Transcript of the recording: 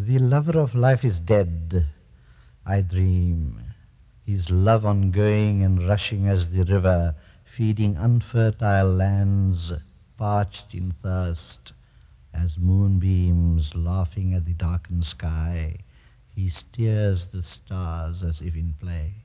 The lover of life is dead, I dream. His love ongoing and rushing as the river, feeding unfertile lands, parched in thirst, as moonbeams laughing at the darkened sky. He steers the stars as if in play.